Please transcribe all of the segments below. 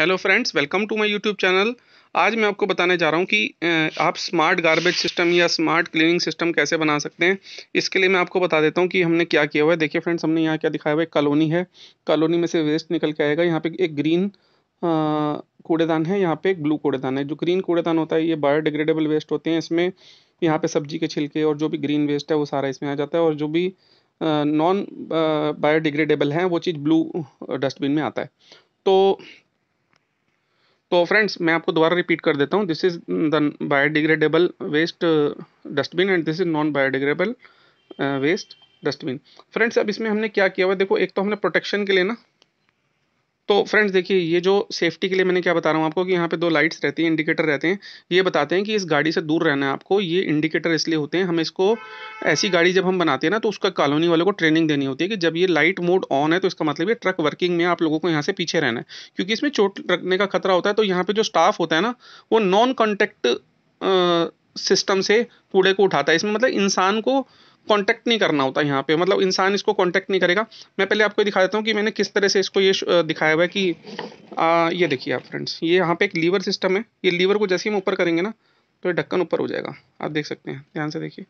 hello friends welcome to my YouTube channel आज मैं आपको बताने जा रहा हूँ कि आप स्मार्ट गार्बेज सिस्टम या स्मार्ट क्लीनिंग सिस्टम कैसे बना सकते हैं इसके लिए मैं आपको बता देता हूँ कि हमने क्या किया हुआ है देखिए फ्रेंड्स हमने यहाँ क्या दिखाया हुआ है कॉलोनी है कॉलोनी में से वेस्ट निकल के आएगा यहाँ पर एक ग्रीन कूड़ेदान है यहाँ पर एक ब्लू कूड़ेदान है जो ग्रीन कूड़ेदान होता है ये बायोडिग्रेडेबल वेस्ट होते हैं इसमें यहाँ पर सब्जी के छिलके और जो भी ग्रीन वेस्ट है वो सारा इसमें आ जाता है और जो भी नॉन बायोडिग्रेडेबल है वो चीज़ ब्लू डस्टबिन में आता है तो तो फ्रेंड्स मैं आपको दोबारा रिपीट कर देता हूँ this is the biodegradable waste dustbin and this is non biodegradable waste dustbin friends अब इसमें हमने क्या किया हुआ देखो एक तो हमने प्रोटेक्शन के लिए ना तो फ्रेंड्स देखिए ये जो सेफ्टी के लिए मैंने क्या बता रहा हूँ आपको कि यहाँ पे दो लाइट्स रहती हैं इंडिकेटर रहते हैं ये बताते हैं कि इस गाड़ी से दूर रहना है आपको ये इंडिकेटर इसलिए होते हैं हम इसको ऐसी गाड़ी जब हम बनाते हैं ना तो उसका कॉलोनी वालों को ट्रेनिंग देनी होती है कि जब ये लाइट मोड ऑन है तो इसका मतलब ये ट्रक वर्किंग में आप लोगों को यहाँ से पीछे रहना है क्योंकि इसमें चोट रखने का खतरा होता है तो यहाँ पर जो स्टाफ होता है ना वो नॉन कॉन्टेक्ट सिस्टम से कूड़े को उठाता है इसमें मतलब इंसान को कांटेक्ट नहीं करना होता यहाँ पे मतलब इंसान इसको कांटेक्ट नहीं करेगा मैं पहले आपको दिखा देता हूँ कि मैंने किस तरह से इसको ये दिखाया हुआ है कि आ, ये देखिए आप फ्रेंड्स ये यहाँ पे एक लीवर सिस्टम है ये लीवर को जैसे ही हम ऊपर करेंगे ना तो ये ढक्कन ऊपर हो जाएगा आप देख सकते हैं ध्यान से देखिए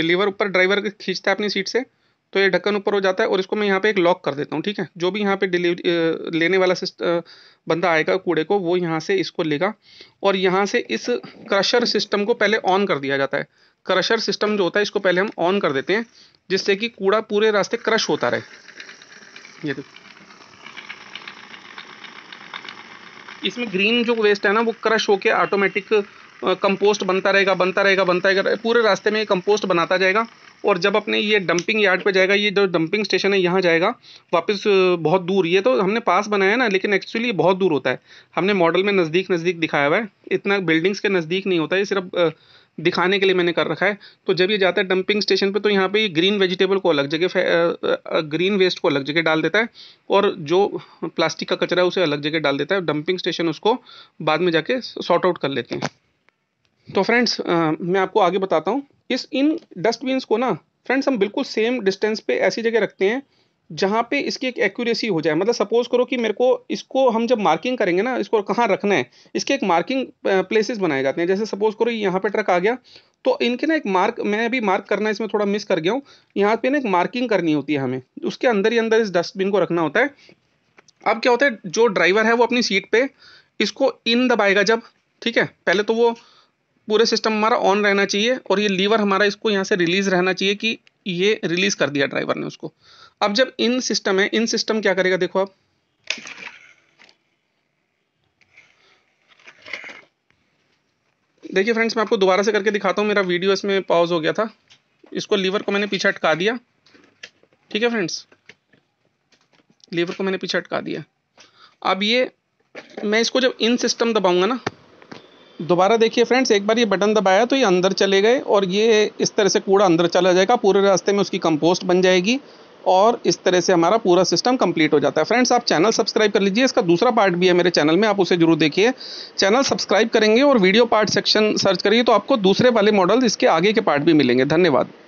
ये लीवर ऊपर ड्राइवर खींचता है अपनी सीट से तो ये ढक्कन ऊपर हो जाता है और इसको मैं यहाँ पे एक लॉक कर देता हूँ ठीक है जो भी यहाँ पे डिलीवरी लेने वाला बंदा आएगा कूड़े को वो यहाँ से इसको लेगा और यहाँ से इस क्रशर सिस्टम को पहले ऑन कर दिया जाता है क्रशर सिस्टम जो होता है इसको पहले हम ऑन कर देते हैं जिससे कि कूड़ा पूरे रास्ते क्रश होता रहे ये तो इसमें ग्रीन जो वेस्ट है ना वो क्रश होके ऑटोमेटिक कंपोस्ट बनता रहेगा बनता रहेगा बनता रहेगा पूरे रास्ते में कंपोस्ट बनाता जाएगा और जब अपने ये डंपिंग यार्ड पे जाएगा ये जो डंपिंग स्टेशन है यहाँ जाएगा वापस बहुत दूर ये तो हमने पास बनाया ना लेकिन एक्चुअली बहुत दूर होता है हमने मॉडल में नज़दीक नज़दीक दिखाया हुआ है इतना बिल्डिंग्स के नज़दीक नहीं होता है सिर्फ दिखाने के लिए मैंने कर रखा है तो जब ये जाता है डंपिंग स्टेशन पे तो यहाँ पे ग्रीन वेजिटेबल को अलग जगह ग्रीन वेस्ट को अलग जगह डाल देता है और जो प्लास्टिक का कचरा है उसे अलग जगह डाल देता है डंपिंग स्टेशन उसको बाद में जाके सॉर्ट आउट कर लेते हैं तो फ्रेंड्स मैं आपको आगे बताता हूँ इस इन डस्टबिन को ना फ्रेंड्स हम बिल्कुल सेम डिस्टेंस पे ऐसी जगह रखते हैं जहाँ पे इसकी एक एक्यूरेसी हो जाए मतलब सपोज करो कि मेरे को इसको हम जब मार्किंग करेंगे ना इसको कहाँ रखना है इसके एक मार्किंग प्लेसेस बनाए जाते हैं जैसे सपोज करो यहाँ पे ट्रक आ गया तो इनके ना एक मार्क मैं अभी मार्क करना इसमें थोड़ा मिस कर गया हूँ यहाँ पे ना एक मार्किंग करनी होती है हमें उसके अंदर ही अंदर इस डस्टबिन को रखना होता है अब क्या होता है जो ड्राइवर है वो अपनी सीट पर इसको इन दबाएगा जब ठीक है पहले तो वो पूरे सिस्टम हमारा ऑन रहना चाहिए और ये लीवर हमारा इसको यहाँ से रिलीज़ रहना चाहिए कि ये रिलीज़ कर दिया ड्राइवर ने उसको अब जब इन सिस्टम है इन सिस्टम क्या करेगा देखो आप देखिए फ्रेंड्स मैं आपको दोबारा से करके दिखाता हूँ मेरा वीडियो इसमें पॉज हो गया था इसको लीवर को मैंने पीछे अटका दिया ठीक है फ्रेंड्स लीवर को मैंने पीछे अटका दिया अब ये मैं इसको जब इन सिस्टम दबाऊंगा ना दोबारा देखिए फ्रेंड्स एक बार ये बटन दबाया तो ये अंदर चले गए और ये इस तरह से कूड़ा अंदर चला जाएगा पूरे रास्ते में उसकी कंपोस्ट बन जाएगी और इस तरह से हमारा पूरा सिस्टम कंप्लीट हो जाता है फ्रेंड्स आप चैनल सब्सक्राइब कर लीजिए इसका दूसरा पार्ट भी है मेरे चैनल में आप उसे जरूर देखिए चैनल सब्सक्राइब करेंगे और वीडियो पार्ट सेक्शन सर्च करिए तो आपको दूसरे वाले मॉडल इसके आगे के पार्ट भी मिलेंगे धन्यवाद